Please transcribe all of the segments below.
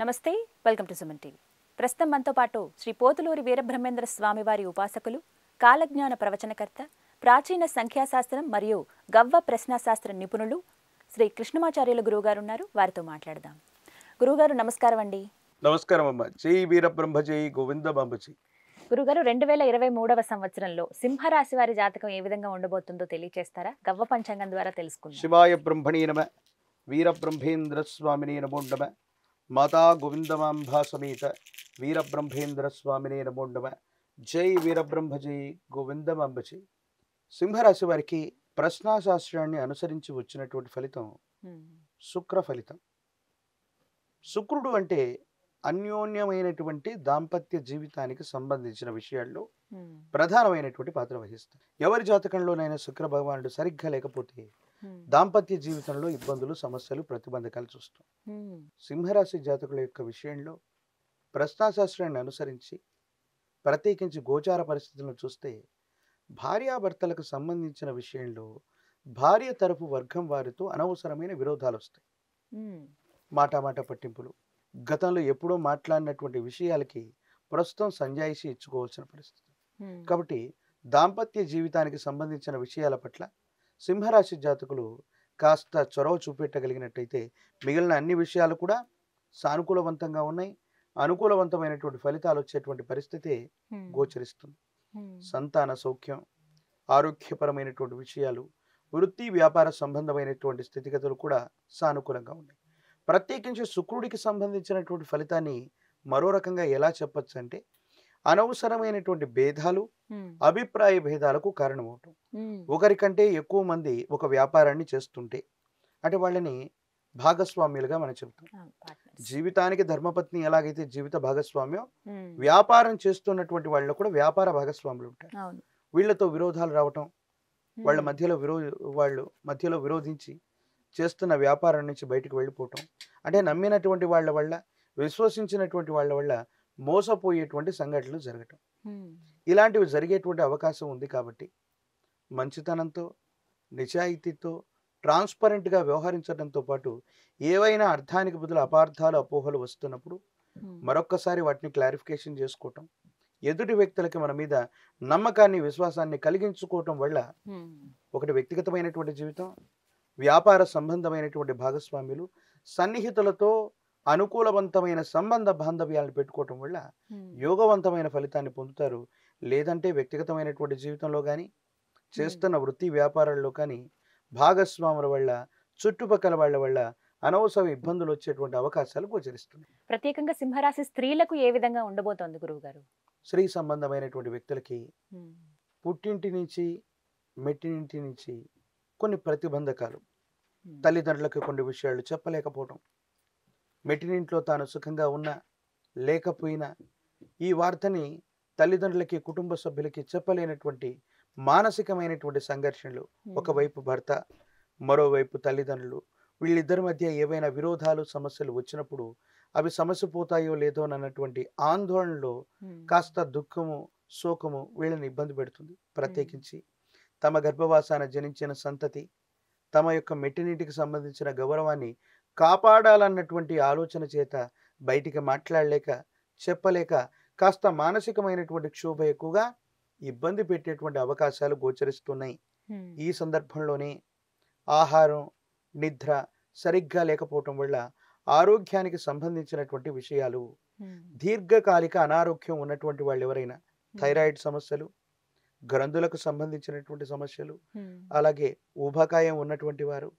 నమస్తే welcome to Suman TV ప్రస్తుతం మనతో పాటు శ్రీ పోతులూరి వీరబ్రహ్మేంద్ర స్వామివారి ఉపాసకులు కాలజ్ఞాన ప్రవచనకర్త ప్రాచీన సంఖ్యాశాస్త్రం మరియు గవ్వ ప్రశ్నశాస్త్ర నిపుణులు శ్రీ కృష్ణమాచార్యుల గురువుగారు ఉన్నారు వారితో మాట్లాడదాం గురువుగారు నమస్కారం అండి నమస్కారం అమ్మ జై వీరబ్రహ్మ జై బాంబజీ గురుగారు రెండు వేల ఇరవై మూడవ సంవత్సరంలో సింహరాశి వారి జాతకం ఏ విధంగా ఉండబోతుందో తెలియచేస్తారా గవ్వ పంచాంగం ద్వారా తెలుసుకుందాం శివాయ బ్రహ్మణీ నమ వీరబ్రహ్మేంద్ర స్వామిని నమోండమ మాతా గోవిందమాంబా సమేత వీరబ్రహ్మేంద్ర స్వామినే నమో జై వీరబ్రహ్మ జై గోవిందమాంబ జై సింహరాశి వారికి ప్రశ్నాశాస్త్రాన్ని అనుసరించి వచ్చినటువంటి ఫలితం శుక్ర ఫలితం శుక్రుడు అంటే అన్యోన్యమైనటువంటి దాంపత్య జీవితానికి సంబంధించిన విషయాల్లో ప్రధానమైనటువంటి పాత్ర వహిస్తారు ఎవరి జాతకంలోనైనా శుక్ర భగవానుడు సరిగ్గా లేకపోతే దాంపత్య జీవితంలో ఇబ్బందులు సమస్యలు ప్రతిబంధకాలు చూస్తాం సింహరాశి జాతకుల యొక్క విషయంలో ప్రశ్నాశాస్త్రాన్ని అనుసరించి ప్రత్యేకించి గోచార పరిస్థితులను చూస్తే భార్యాభర్తలకు సంబంధించిన విషయంలో భార్య తరపు వర్గం వారితో అనవసరమైన విరోధాలు వస్తాయి మాటామాట పట్టింపులు గతంలో ఎప్పుడో మాట్లాడినటువంటి విషయాలకి ప్రస్తుతం సంజాయిషి ఇచ్చుకోవాల్సిన పరిస్థితి కాబట్టి దాంపత్య జీవితానికి సంబంధించిన విషయాల పట్ల సింహరాశి జాతకులు కాస్త చొరవ చూపెట్టగలిగినట్టయితే మిగిలిన అన్ని విషయాలు కూడా సానుకూలవంతంగా ఉన్నాయి అనుకూలవంతమైనటువంటి ఫలితాలు వచ్చేటువంటి పరిస్థితి గోచరిస్తుంది సంతాన సౌఖ్యం ఆరోగ్యపరమైనటువంటి విషయాలు వృత్తి వ్యాపార సంబంధమైనటువంటి స్థితిగతులు కూడా సానుకూలంగా ఉన్నాయి ప్రత్యేకించి శుక్రుడికి సంబంధించినటువంటి ఫలితాన్ని మరో రకంగా ఎలా చెప్పచ్చు అంటే అనవసరమైనటువంటి భేదాలు అభిప్రాయ భేదాలకు కారణమవుతాం ఒకరికంటే ఎక్కువ మంది ఒక వ్యాపారాన్ని చేస్తుంటే అంటే వాళ్ళని భాగస్వామ్యులుగా మనం చెబుతాం జీవితానికి ధర్మపత్ని ఎలాగైతే జీవిత భాగస్వామ్యం వ్యాపారం చేస్తున్నటువంటి వాళ్ళు కూడా వ్యాపార భాగస్వాములు ఉంటారు వీళ్ళతో విరోధాలు రావటం వాళ్ళ మధ్యలో విరో వాళ్ళు మధ్యలో విరోధించి చేస్తున్న వ్యాపారం నుంచి బయటకు వెళ్ళిపోవటం అంటే నమ్మినటువంటి వాళ్ళ వల్ల విశ్వసించినటువంటి వాళ్ళ వల్ల మోసపోయేటువంటి సంఘటనలు జరగటం ఇలాంటివి జరిగేటువంటి అవకాశం ఉంది కాబట్టి మంచితనంతో నిజాయితీతో ట్రాన్స్పరెంట్గా వ్యవహరించడంతో పాటు ఏవైనా అర్థానికి బదులు అపార్థాలు అపోహలు వస్తున్నప్పుడు మరొక్కసారి వాటిని క్లారిఫికేషన్ చేసుకోవటం ఎదుటి వ్యక్తులకి మన మీద నమ్మకాన్ని విశ్వాసాన్ని కలిగించుకోవటం వల్ల ఒకటి వ్యక్తిగతమైనటువంటి జీవితం వ్యాపార సంబంధమైనటువంటి భాగస్వామ్యులు సన్నిహితులతో అనుకూలవంతమైన సంబంధ బాంధవ్యాలను పెట్టుకోవటం వల్ల యోగవంతమైన ఫలితాన్ని పొందుతారు లేదంటే వ్యక్తిగతమైనటువంటి జీవితంలో కానీ చేస్తున్న వృత్తి వ్యాపారాల్లో కానీ భాగస్వాముల వల్ల చుట్టుపక్కల వాళ్ళ వల్ల అనవసర ఇబ్బందులు వచ్చేటువంటి అవకాశాలు గోచరిస్తున్నాయి ప్రత్యేకంగా సింహరాశి స్త్రీలకు ఏ విధంగా ఉండబోతోంది గురువు గారు స్త్రీ సంబంధమైనటువంటి వ్యక్తులకి పుట్టింటి నుంచి మెట్టింటి నుంచి కొన్ని ప్రతిబంధకాలు తల్లిదండ్రులకు కొన్ని విషయాలు చెప్పలేకపోవటం మెట్టినింట్లో తాను సుఖంగా ఉన్నా లేకపోయినా ఈ వార్తని తల్లిదండ్రులకి కుటుంబ సభ్యులకి చెప్పలేనటువంటి మానసికమైనటువంటి సంఘర్షణలు ఒకవైపు భర్త మరోవైపు తల్లిదండ్రులు వీళ్ళిద్దరి మధ్య ఏవైనా విరోధాలు సమస్యలు వచ్చినప్పుడు అవి సమస్య పోతాయో లేదో అన్నటువంటి ఆందోళనలో కాస్త దుఃఖము శోకము వీళ్ళని ఇబ్బంది పెడుతుంది ప్రత్యేకించి తమ గర్భవాసాన జనించిన సంతతి తమ యొక్క మెట్టినీటికి సంబంధించిన గౌరవాన్ని కాపాడాలన్నటువంటి ఆలోచన చేత బయటికి మాట్లాడలేక చెప్పలేక కాస్త మానసికమైనటువంటి క్షోభ ఎక్కువగా ఇబ్బంది పెట్టేటువంటి అవకాశాలు గోచరిస్తున్నాయి ఈ సందర్భంలోనే ఆహారం నిద్ర సరిగ్గా లేకపోవటం వల్ల ఆరోగ్యానికి సంబంధించినటువంటి విషయాలు దీర్ఘకాలిక అనారోగ్యం ఉన్నటువంటి వాళ్ళు ఎవరైనా థైరాయిడ్ సమస్యలు గ్రంథులకు సంబంధించినటువంటి సమస్యలు అలాగే ఊబకాయం ఉన్నటువంటి వారు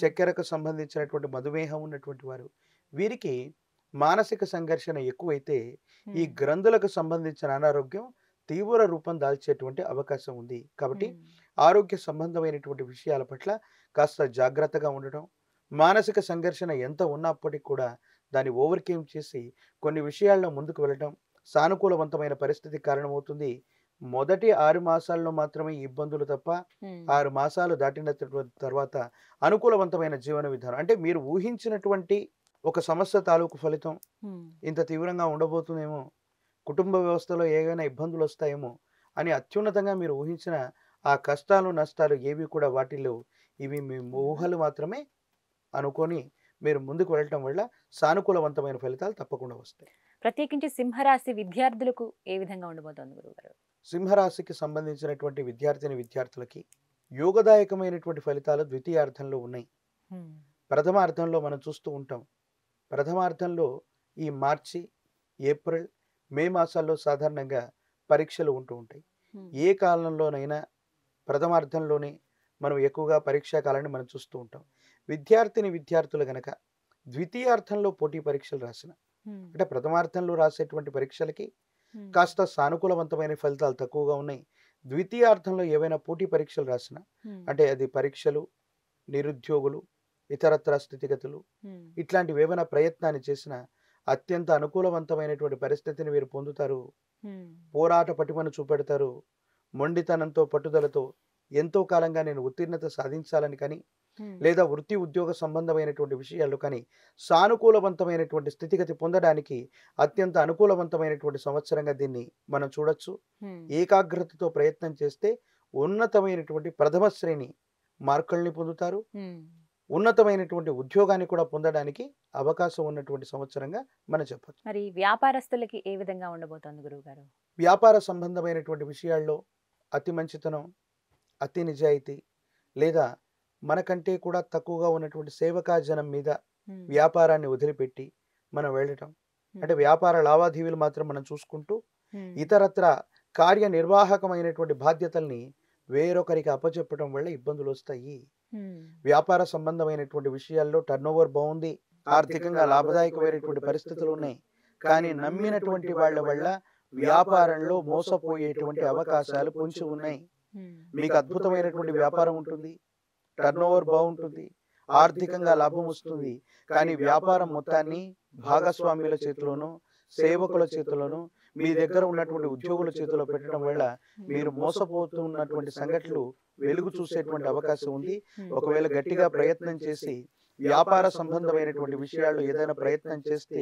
చక్కెరకు సంబంధించినటువంటి మధుమేహం ఉన్నటువంటి వారు వీరికి మానసిక సంఘర్షణ ఎక్కువైతే ఈ గ్రంథులకు సంబంధించిన అనారోగ్యం తీవ్ర రూపం దాల్చేటువంటి అవకాశం ఉంది కాబట్టి ఆరోగ్య సంబంధమైనటువంటి విషయాల పట్ల కాస్త జాగ్రత్తగా ఉండటం మానసిక సంఘర్షణ ఎంత ఉన్నప్పటికీ కూడా దాన్ని ఓవర్కేమ్ చేసి కొన్ని విషయాల్లో ముందుకు వెళ్ళడం సానుకూలవంతమైన పరిస్థితి కారణమవుతుంది మొదటి ఆరు మాసాల్లో మాత్రమే ఇబ్బందులు తప్ప ఆరు మాసాలు దాటిన తర్వాత అనుకూలవంతమైన జీవన విధానం అంటే మీరు ఊహించినటువంటి ఒక సమస్య తాలూకు ఫలితం ఇంత తీవ్రంగా ఉండబోతుందేమో కుటుంబ వ్యవస్థలో ఏవైనా ఇబ్బందులు వస్తాయేమో అని అత్యున్నతంగా మీరు ఊహించిన ఆ కష్టాలు నష్టాలు ఏవి కూడా వాటిల్లో ఇవి మీ ఊహలు మాత్రమే అనుకొని మీరు ముందుకు వెళ్ళటం వల్ల సానుకూలవంతమైన ఫలితాలు తప్పకుండా వస్తాయి ప్రత్యేకించి సింహరాశి విద్యార్థులకు ఏ విధంగా ఉండబోతోంది గురువు సింహరాశికి సంబంధించినటువంటి విద్యార్థిని విద్యార్థులకి యోగదాయకమైనటువంటి ఫలితాలు ద్వితీయార్థంలో ఉన్నాయి ప్రథమార్థంలో మనం చూస్తూ ఉంటాం ప్రథమార్థంలో ఈ మార్చి ఏప్రిల్ మే మాసాల్లో సాధారణంగా పరీక్షలు ఉంటూ ఉంటాయి ఏ కాలంలోనైనా ప్రథమార్థంలోనే మనం ఎక్కువగా పరీక్షా కాలాన్ని మనం చూస్తూ ఉంటాం విద్యార్థిని విద్యార్థులు గనక ద్వితీయార్థంలో పోటీ పరీక్షలు రాసిన అంటే ప్రథమార్థంలో రాసేటువంటి పరీక్షలకి కాస్త సానుకూలవంతమైన ఫలితాలు తక్కువగా ఉన్నాయి ద్వితీయార్థంలో ఏవైనా పోటీ పరీక్షలు రాసినా అంటే అది పరీక్షలు నిరుద్యోగులు ఇతరత్ర స్థితిగతులు ఇట్లాంటివి ఏమైనా ప్రయత్నాన్ని చేసిన అత్యంత అనుకూలవంతమైనటువంటి పరిస్థితిని వీరు పొందుతారు పోరాట పటిమను చూపెడతారు మొండితనంతో పట్టుదలతో ఎంతో కాలంగా నేను ఉత్తీర్ణత సాధించాలని కానీ లేదా వృత్తి ఉద్యోగ సంబంధమైనటువంటి విషయాలు కానీ సానుకూలవంతమైనటువంటి స్థితిగతి పొందడానికి అత్యంత అనుకూలవంతమైనటువంటి సంవత్సరంగా దీన్ని మనం చూడొచ్చు ఏకాగ్రతతో ప్రయత్నం చేస్తే ఉన్నతమైనటువంటి ప్రథమ శ్రేణి మార్కుల్ని పొందుతారు ఉన్నతమైనటువంటి ఉద్యోగాన్ని కూడా పొందడానికి అవకాశం ఉన్నటువంటి సంవత్సరంగా మనం చెప్పచ్చు మరి వ్యాపారస్తులకి ఏ విధంగా ఉండబోతోంది గురువు గారు వ్యాపార సంబంధమైనటువంటి విషయాల్లో అతి మంచితనం అతి నిజాయితీ లేదా మనకంటే కూడా తక్కువగా ఉన్నటువంటి సేవకా జనం మీద వ్యాపారాన్ని వదిలిపెట్టి మనం వెళ్ళటం అంటే వ్యాపార లావాదేవీలు మాత్రం మనం చూసుకుంటూ ఇతరత్ర కార్యనిర్వాహకమైనటువంటి బాధ్యతల్ని వేరొకరికి అప్పచెప్పడం వల్ల ఇబ్బందులు వస్తాయి వ్యాపార సంబంధమైనటువంటి విషయాల్లో టర్న్ ఓవర్ బాగుంది ఆర్థికంగా లాభదాయకమైనటువంటి పరిస్థితులు ఉన్నాయి కానీ నమ్మినటువంటి వాళ్ళ వల్ల వ్యాపారంలో మోసపోయేటువంటి అవకాశాలు పొంచి ఉన్నాయి మీకు అద్భుతమైనటువంటి వ్యాపారం ఉంటుంది టర్న్ ఓవర్ బాగుంటుంది ఆర్థికంగా లాభం వస్తుంది కానీ వ్యాపారం మొత్తాన్ని భాగస్వామ్యుల చేతిలోనూ సేవకుల చేతిలోనూ మీ దగ్గర ఉన్నటువంటి ఉద్యోగుల చేతిలో పెట్టడం వల్ల మీరు మోసపోతున్నటువంటి సంఘటనలు వెలుగు చూసేటువంటి అవకాశం ఉంది ఒకవేళ గట్టిగా ప్రయత్నం చేసి వ్యాపార సంబంధమైనటువంటి విషయాలు ఏదైనా ప్రయత్నం చేస్తే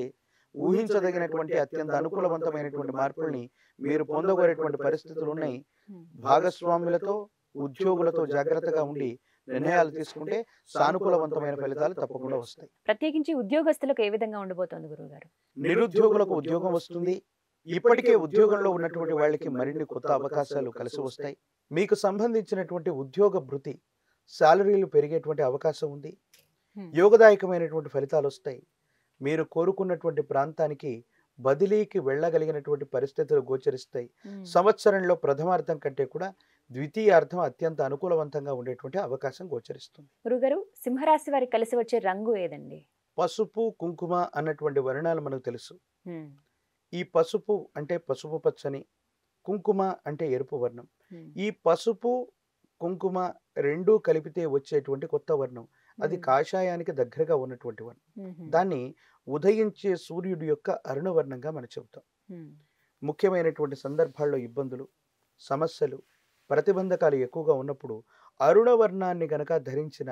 ఊహించదగినటువంటి అత్యంత అనుకూలవంతమైనటువంటి మార్పుల్ని మీరు పొందగోరేటువంటి పరిస్థితులు ఉన్నాయి భాగస్వాములతో ఉద్యోగులతో జాగ్రత్తగా ఉండి నిర్ణయాలు తీసుకుంటే సానుకూలవంతమైన ఫలితాలు తప్పకుండా వస్తాయి ప్రత్యేకించి ఉద్యోగస్తులకు ఏ విధంగా ఉండబోతోంది గురువు గారు నిరుద్యోగులకు ఉద్యోగం వస్తుంది ఇప్పటికే ఉద్యోగంలో ఉన్నటువంటి వాళ్ళకి మరిన్ని కొత్త అవకాశాలు కలిసి వస్తాయి మీకు సంబంధించినటువంటి ఉద్యోగ భృతి శాలరీలు పెరిగేటువంటి అవకాశం ఉంది యోగదాయకమైనటువంటి ఫలితాలు వస్తాయి మీరు కోరుకున్నటువంటి ప్రాంతానికి బదిలీకి వెళ్ళగలిగినటువంటి పరిస్థితులు గోచరిస్తాయి సంవత్సరంలో ప్రథమార్థం కంటే కూడా ద్వితీయ అర్థం అత్యంత అనుకూలవంతంగా ఉండేటువంటి అవకాశం గోచరిస్తుంది గురుగారు సింహరాశి వారికి కలిసి వచ్చే రంగు ఏదండి పసుపు కుంకుమ అన్నటువంటి వర్ణాలు మనకు తెలుసు ఈ పసుపు అంటే పసుపు పచ్చని కుంకుమ అంటే ఎరుపు వర్ణం ఈ పసుపు కుంకుమ రెండూ కలిపితే వచ్చేటువంటి కొత్త వర్ణం అది కాషాయానికి దగ్గరగా ఉన్నటువంటి వర్ణం దాన్ని ఉదయించే సూర్యుడి యొక్క అరుణవర్ణంగా మనం చెబుతాం ముఖ్యమైనటువంటి సందర్భాల్లో ఇబ్బందులు సమస్యలు ప్రతిబంధకాలు ఎక్కువగా ఉన్నప్పుడు అరుణవర్ణాన్ని గనక ధరించిన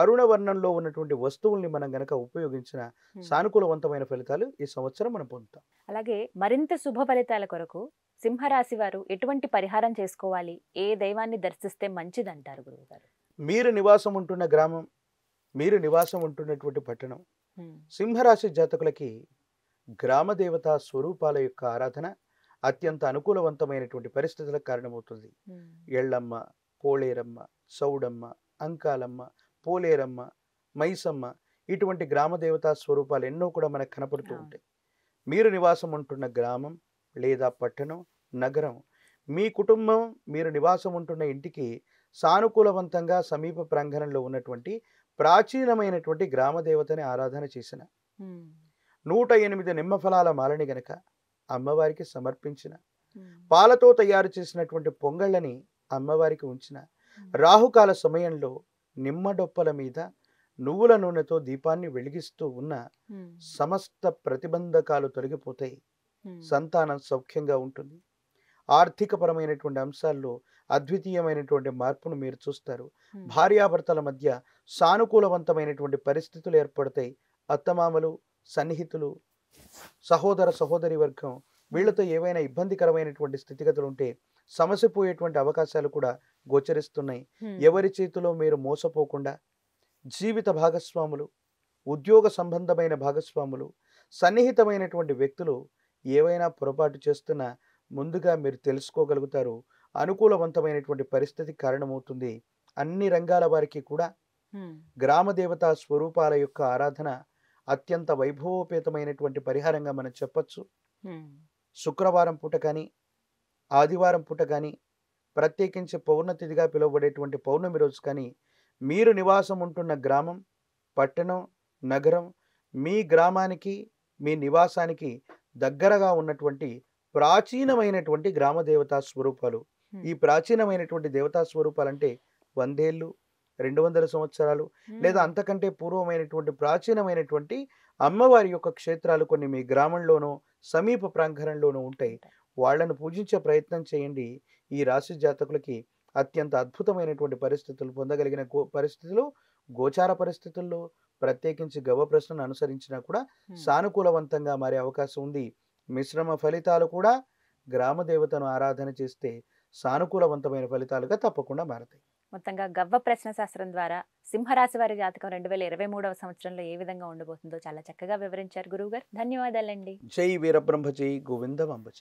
అరుణవర్ణంలో ఉన్నటువంటి వస్తువుల్ని మనం గనక ఉపయోగించిన సానుకూలవంతమైన ఫలితాలు ఈ సంవత్సరం మనం పొందుతాం అలాగే మరింత శుభ ఫలితాల కొరకు సింహరాశి వారు ఎటువంటి పరిహారం చేసుకోవాలి ఏ దైవాన్ని దర్శిస్తే మంచిదంటారు గురువుగారు మీరు నివాసం ఉంటున్న గ్రామం మీరు నివాసం ఉంటున్నటువంటి పట్టణం సింహరాశి జాతకులకి గ్రామ దేవతా స్వరూపాల యొక్క ఆరాధన అత్యంత అనుకూలవంతమైనటువంటి పరిస్థితులకు కారణమవుతుంది ఎళ్ళమ్మ పోలేరమ్మ చౌడమ్మ అంకాలమ్మ పోలేరమ్మ మైసమ్మ ఇటువంటి గ్రామ దేవతా స్వరూపాలు ఎన్నో కూడా మనకు కనపడుతూ ఉంటాయి మీరు నివాసం ఉంటున్న గ్రామం లేదా పట్టణం నగరం మీ కుటుంబం మీరు నివాసం ఉంటున్న ఇంటికి సానుకూలవంతంగా సమీప ప్రాంగణంలో ఉన్నటువంటి ప్రాచీనమైనటువంటి గ్రామ దేవతని ఆరాధన చేసిన నూట ఎనిమిది నిమ్మఫలాల మాలని గనక అమ్మవారికి సమర్పించిన పాలతో తయారు చేసినటువంటి పొంగళ్ళని అమ్మవారికి ఉంచిన రాహుకాల సమయంలో నిమ్మడొప్పల మీద నువ్వుల నూనెతో దీపాన్ని వెలిగిస్తూ ఉన్న సమస్త ప్రతిబంధకాలు తొలగిపోతాయి సంతానం సౌఖ్యంగా ఉంటుంది ఆర్థికపరమైనటువంటి అంశాల్లో అద్వితీయమైనటువంటి మార్పును మీరు చూస్తారు భార్యాభర్తల మధ్య సానుకూలవంతమైనటువంటి పరిస్థితులు ఏర్పడతాయి అత్తమామలు సన్నిహితులు సహోదర సహోదరి వర్గం వీళ్లతో ఏవైనా ఇబ్బందికరమైనటువంటి స్థితిగతులు ఉంటే సమస్య పోయేటువంటి అవకాశాలు కూడా గోచరిస్తున్నాయి ఎవరి చేతిలో మీరు మోసపోకుండా జీవిత భాగస్వాములు ఉద్యోగ సంబంధమైన భాగస్వాములు సన్నిహితమైనటువంటి వ్యక్తులు ఏవైనా పొరపాటు చేస్తున్నా ముందుగా మీరు తెలుసుకోగలుగుతారు అనుకూలవంతమైనటువంటి పరిస్థితి కారణమవుతుంది అన్ని రంగాల వారికి కూడా గ్రామ దేవతా స్వరూపాల యొక్క ఆరాధన అత్యంత వైభవోపేతమైనటువంటి పరిహారంగా మనం చెప్పచ్చు శుక్రవారం పూట కానీ ఆదివారం పూట కానీ ప్రత్యేకించి పౌర్ణతిథిగా పిలువబడేటువంటి పౌర్ణమి రోజు కానీ మీరు నివాసం ఉంటున్న గ్రామం పట్టణం నగరం మీ గ్రామానికి మీ నివాసానికి దగ్గరగా ఉన్నటువంటి ప్రాచీనమైనటువంటి గ్రామ దేవతా స్వరూపాలు ఈ ప్రాచీనమైనటువంటి దేవతా స్వరూపాలంటే వందేళ్ళు రెండు వందల సంవత్సరాలు లేదా అంతకంటే పూర్వమైనటువంటి ప్రాచీనమైనటువంటి అమ్మవారి యొక్క క్షేత్రాలు కొన్ని మీ గ్రామంలోనో సమీప ప్రాంగణంలోనూ ఉంటాయి వాళ్లను పూజించే ప్రయత్నం చేయండి ఈ రాశి జాతకులకి అత్యంత అద్భుతమైనటువంటి పరిస్థితులు పొందగలిగిన గో పరిస్థితులు గోచార పరిస్థితుల్లో ప్రత్యేకించి గవ ప్రశ్నను అనుసరించినా కూడా సానుకూలవంతంగా మారే అవకాశం ఉంది మిశ్రమ ఫలితాలు కూడా గ్రామ దేవతను ఆరాధన చేస్తే సానుకూలవంతమైన ఫలితాలుగా తప్పకుండా మారతాయి మొత్తంగా గవ్వ ప్రశ్న శాస్త్రం ద్వారా సింహరాశి వారి జాతకం రెండు వేల ఇరవై మూడవ సంవత్సరంలో ఏ విధంగా ఉండబోతుందో చాలా చక్కగా వివరించారు గురువు గారు ధన్యవాదాలండి జై వీరబ్రహ్మ జై గోవిందమంబ